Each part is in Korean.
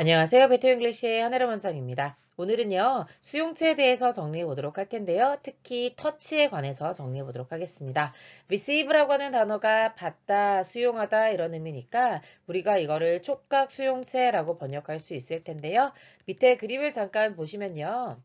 안녕하세요. 베토 잉글리시의 하혜의 원장입니다. 오늘은요. 수용체에 대해서 정리해 보도록 할 텐데요. 특히 터치에 관해서 정리해 보도록 하겠습니다. receive라고 하는 단어가 받다, 수용하다 이런 의미니까 우리가 이거를 촉각 수용체라고 번역할 수 있을 텐데요. 밑에 그림을 잠깐 보시면요.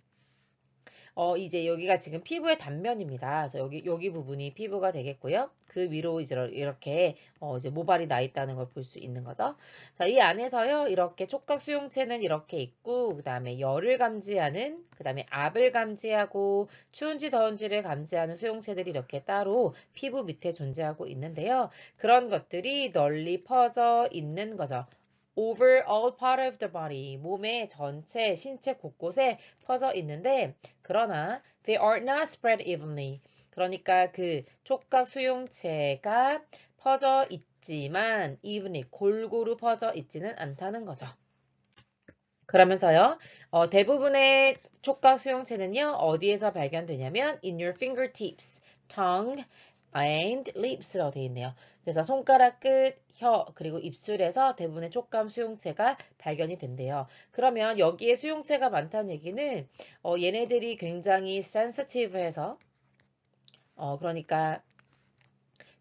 어, 이제 여기가 지금 피부의 단면입니다. 그래서 여기, 여기 부분이 피부가 되겠고요. 그 위로 이제 이렇게, 어, 이제 모발이 나 있다는 걸 볼 수 있는 거죠. 자, 이 안에서요, 이렇게 촉각 수용체는 이렇게 있고, 그 다음에 열을 감지하는, 그 다음에 압을 감지하고, 추운지 더운지를 감지하는 수용체들이 이렇게 따로 피부 밑에 존재하고 있는데요. 그런 것들이 널리 퍼져 있는 거죠. over all part of the body, 몸의 전체, 신체 곳곳에 퍼져 있는데 그러나 they are not spread evenly. 그러니까 그 촉각 수용체가 퍼져 있지만 evenly 골고루 퍼져 있지는 않다는 거죠. 그러면서요. 어, 대부분의 촉각 수용체는요. 어디에서 발견되냐면 in your fingertips, tongue, and lips라고 되어 있네요. 그래서 손가락 끝, 혀, 그리고 입술에서 대부분의 촉감 수용체가 발견이 된대요. 그러면 여기에 수용체가 많다는 얘기는 어, 얘네들이 굉장히 센스티브해서 어, 그러니까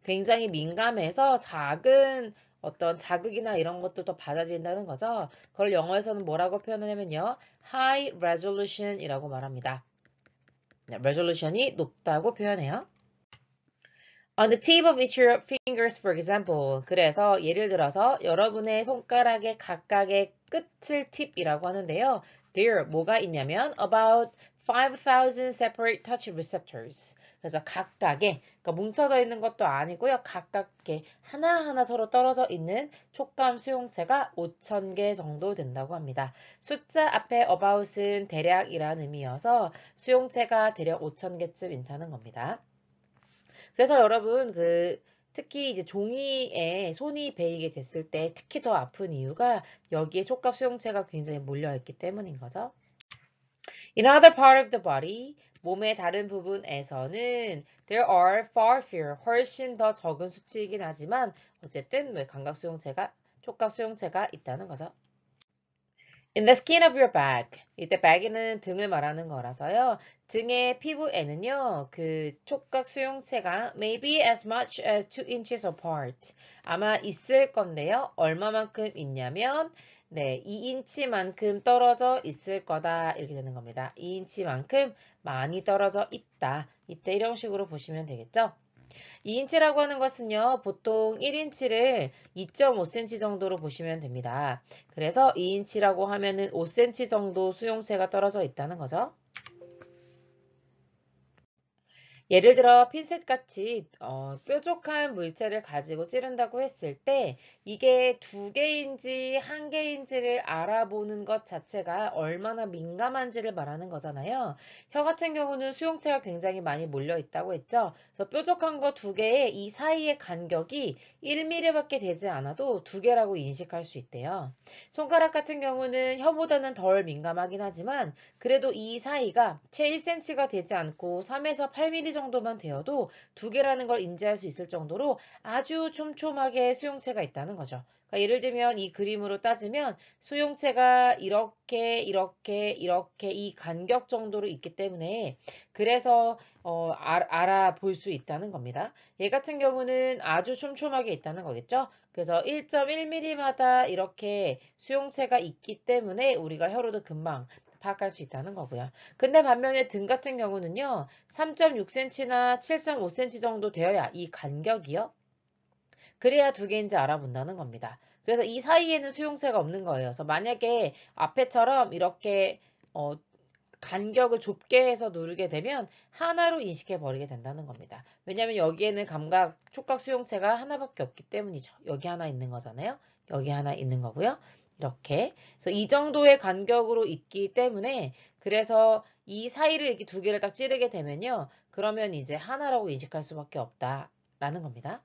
굉장히 민감해서 작은 어떤 자극이나 이런 것도더 받아들인다는 거죠. 그걸 영어에서는 뭐라고 표현하냐면요. high resolution이라고 말합니다. 네, resolution이 높다고 표현해요. On 아, the tip of each fingers, for example. 그래서 예를 들어서 여러분의 손가락의 각각의 끝을 팁이라고 하는데요. There 뭐가 있냐면 about 5,000 separate touch receptors. 그래서 각각의 그러니까 뭉쳐져 있는 것도 아니고요. 각각의 하나하나 서로 떨어져 있는 촉감 수용체가 5,000개 정도 된다고 합니다. 숫자 앞에 about은 대략이라는 의미여서 수용체가 대략 5,000개쯤 인다는 겁니다. 그래서 여러분 그 특히 이제 종이에 손이 베이게 됐을 때 특히 더 아픈 이유가 여기에 촉각 수용체가 굉장히 몰려있기 때문인 거죠. In other part of the body, 몸의 다른 부분에서는 there are far fewer, 훨씬 더 적은 수치이긴 하지만 어쨌든 왜 감각 수용체가, 촉각 수용체가 있다는 거죠. In the skin of your back. 이때 back에는 등을 말하는 거라서요. 등의 피부에는요. 그 촉각 수용체가 maybe as much as 2 inches apart. 아마 있을 건데요. 얼마만큼 있냐면 네, 2인치만큼 떨어져 있을 거다 이렇게 되는 겁니다. 2인치만큼 많이 떨어져 있다. 이때 이런 식으로 보시면 되겠죠. 2인치라고 하는 것은요. 보통 1인치를 2.5cm 정도로 보시면 됩니다. 그래서 2인치라고 하면 5cm 정도 수용세가 떨어져 있다는 거죠. 예를 들어 핀셋같이 어, 뾰족한 물체를 가지고 찌른다고 했을 때 이게 두 개인지 한 개인지를 알아보는 것 자체가 얼마나 민감한지를 말하는 거잖아요. 혀 같은 경우는 수용체가 굉장히 많이 몰려 있다고 했죠. 그래서 뾰족한 거 두 개에 이 사이의 간격이 1mm밖에 되지 않아도 두 개라고 인식할 수 있대요. 손가락 같은 경우는 혀보다는 덜 민감하긴 하지만 그래도 이 사이가 채 1cm가 되지 않고 3에서 8mm 정도 정도만 되어도 두 개라는 걸 인지할 수 있을 정도로 아주 촘촘하게 수용체가 있다는 거죠. 그러니까 예를 들면 이 그림으로 따지면 수용체가 이렇게 이렇게 이렇게 이 간격 정도로 있기 때문에 그래서 어, 알, 알아볼 수 있다는 겁니다. 얘 같은 경우는 아주 촘촘하게 있다는 거겠죠. 그래서 1.1mm마다 이렇게 수용체가 있기 때문에 우리가 혀로도 금방 파악할 수 있다는 거고요. 근데 반면에 등 같은 경우는요. 3.6cm나 7.5cm 정도 되어야 이 간격이요. 그래야 두 개인지 알아본다는 겁니다. 그래서 이 사이에는 수용세가 없는 거예요. 그래서 만약에 앞에처럼 이렇게 어, 간격을 좁게 해서 누르게 되면 하나로 인식해 버리게 된다는 겁니다. 왜냐하면 여기에는 감각, 촉각 수용체가 하나밖에 없기 때문이죠. 여기 하나 있는 거잖아요. 여기 하나 있는 거고요. 이렇게. 그래서 이 정도의 간격으로 있기 때문에 그래서 이 사이를 이렇게 두 개를 딱 찌르게 되면요. 그러면 이제 하나라고 인식할 수밖에 없다라는 겁니다.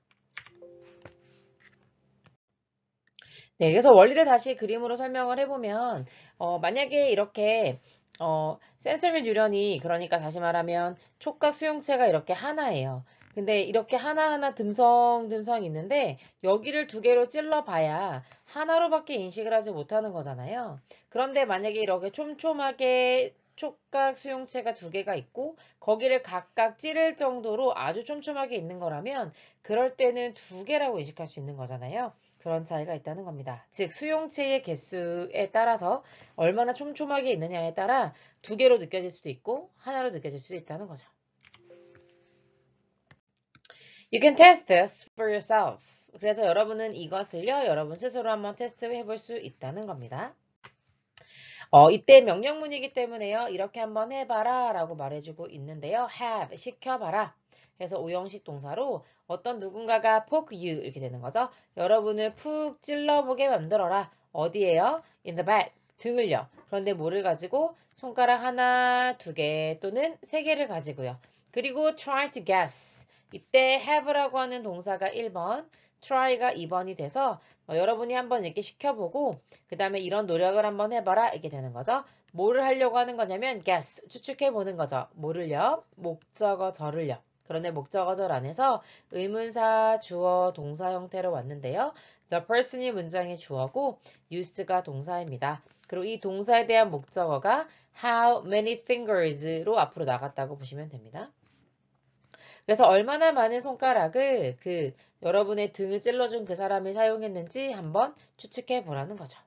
네, 그래서 원리를 다시 그림으로 설명을 해보면 어, 만약에 이렇게 어, 센서 및 유련이 그러니까 다시 말하면 촉각 수용체가 이렇게 하나예요. 근데 이렇게 하나하나 듬성듬성 있는데 여기를 두 개로 찔러봐야 하나로밖에 인식을 하지 못하는 거잖아요. 그런데 만약에 이렇게 촘촘하게 촉각 수용체가 두 개가 있고 거기를 각각 찌를 정도로 아주 촘촘하게 있는 거라면 그럴 때는 두 개라고 인식할 수 있는 거잖아요. 그런 차이가 있다는 겁니다. 즉 수용체의 개수에 따라서 얼마나 촘촘하게 있느냐에 따라 두 개로 느껴질 수도 있고 하나로 느껴질 수도 있다는 거죠. You can test this for yourself. 그래서 여러분은 이것을요, 여러분 스스로 한번 테스트해 볼수 있다는 겁니다. 어, 이때 명령문이기 때문에요. 이렇게 한번 해봐라 라고 말해주고 있는데요. have, 시켜봐라. 해서 오형식 동사로 어떤 누군가가 poke you 이렇게 되는 거죠. 여러분을 푹 찔러보게 만들어라. 어디에요? in the back, 등을요. 그런데 뭐를 가지고? 손가락 하나, 두 개 또는 세 개를 가지고요. 그리고 try to guess. 이때 have라고 하는 동사가 1번, try가 2번이 돼서 어, 여러분이 한번 이렇게 시켜보고 그 다음에 이런 노력을 한번 해봐라 이렇게 되는 거죠. 뭐를 하려고 하는 거냐면 guess, 추측해보는 거죠. 뭐를요? 목적어 저를요. 그런데 목적어절 안에서 의문사, 주어, 동사 형태로 왔는데요. The person이 문장의 주어고 used가 동사입니다. 그리고 이 동사에 대한 목적어가 how many fingers로 앞으로 나갔다고 보시면 됩니다. 그래서 얼마나 많은 손가락을 그 여러분의 등을 찔러준 그 사람이 사용했는지 한번 추측해 보라는 거죠.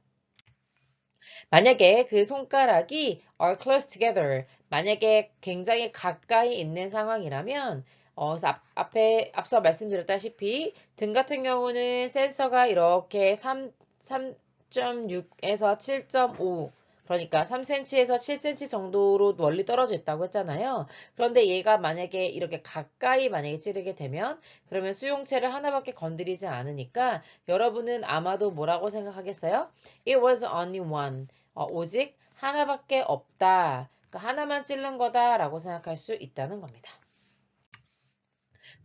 만약에 그 손가락이 are close together, 만약에 굉장히 가까이 있는 상황이라면 어, 앞, 앞에 앞서 말씀드렸다시피 등 같은 경우는 센서가 이렇게 3, 3.6에서 7.5 그러니까 3cm에서 7cm 정도로 멀리 떨어져 있다고 했잖아요. 그런데 얘가 만약에 이렇게 가까이 만약에 찌르게 되면 그러면 수용체를 하나밖에 건드리지 않으니까 여러분은 아마도 뭐라고 생각하겠어요? It was only one. 어, 오직 하나밖에 없다. 그러니까 하나만 찌른 거다라고 생각할 수 있다는 겁니다.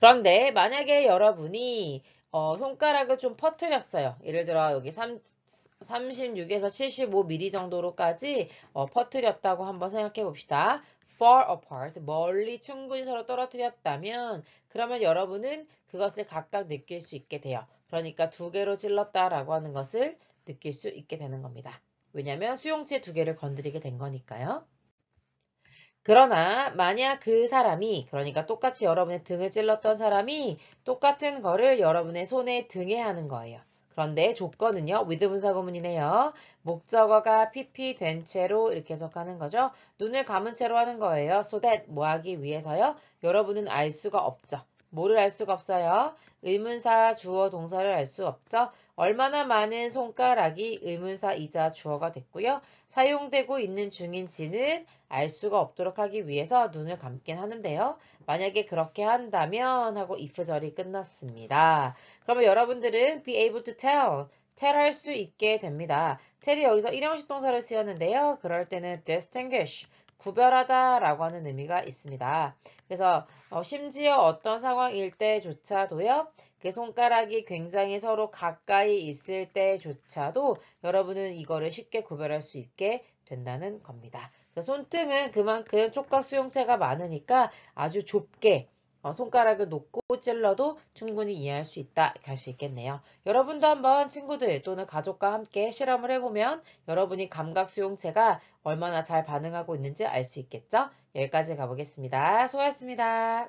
그런데 만약에 여러분이 어, 손가락을 좀퍼뜨렸어요 예를 들어 여기 3, 36에서 75mm 정도로까지 어, 퍼뜨렸다고 한번 생각해 봅시다. far apart, 멀리 충분히 서로 떨어뜨렸다면 그러면 여러분은 그것을 각각 느낄 수 있게 돼요. 그러니까 두 개로 찔렀다라고 하는 것을 느낄 수 있게 되는 겁니다. 왜냐하면 수용체 두 개를 건드리게 된 거니까요. 그러나 만약 그 사람이 그러니까 똑같이 여러분의 등을 찔렀던 사람이 똑같은 거를 여러분의 손에 등에 하는 거예요. 그런데 조건은요. with 분사구문이네요. 목적어가 pp 된 채로 이렇게 해석하는 거죠. 눈을 감은 채로 하는 거예요. so that 뭐 하기 위해서요. 여러분은 알 수가 없죠. 뭐를 알 수가 없어요. 의문사 주어 동사를 알 수 없죠. 얼마나 많은 손가락이 의문사이자 주어가 됐고요. 사용되고 있는 중인지는 알 수가 없도록 하기 위해서 눈을 감긴 하는데요. 만약에 그렇게 한다면 하고 if절이 끝났습니다. 그러면 여러분들은 be able to tell tell 할 수 있게 됩니다. tell이 여기서 일형식 동사를 쓰였는데요. 그럴 때는 distinguish 구별하다라고 하는 의미가 있습니다. 그래서 어, 심지어 어떤 상황일 때조차도요. 그 손가락이 굉장히 서로 가까이 있을 때조차도 여러분은 이거를 쉽게 구별할 수 있게 된다는 겁니다. 손등은 그만큼 촉각 수용체가 많으니까 아주 좁게 어, 손가락을 놓고 찔러도 충분히 이해할 수 있다 할 수 있겠네요. 여러분도 한번 친구들 또는 가족과 함께 실험을 해보면 여러분이 감각 수용체가 얼마나 잘 반응하고 있는지 알 수 있겠죠? 여기까지 가보겠습니다. 수고하셨습니다.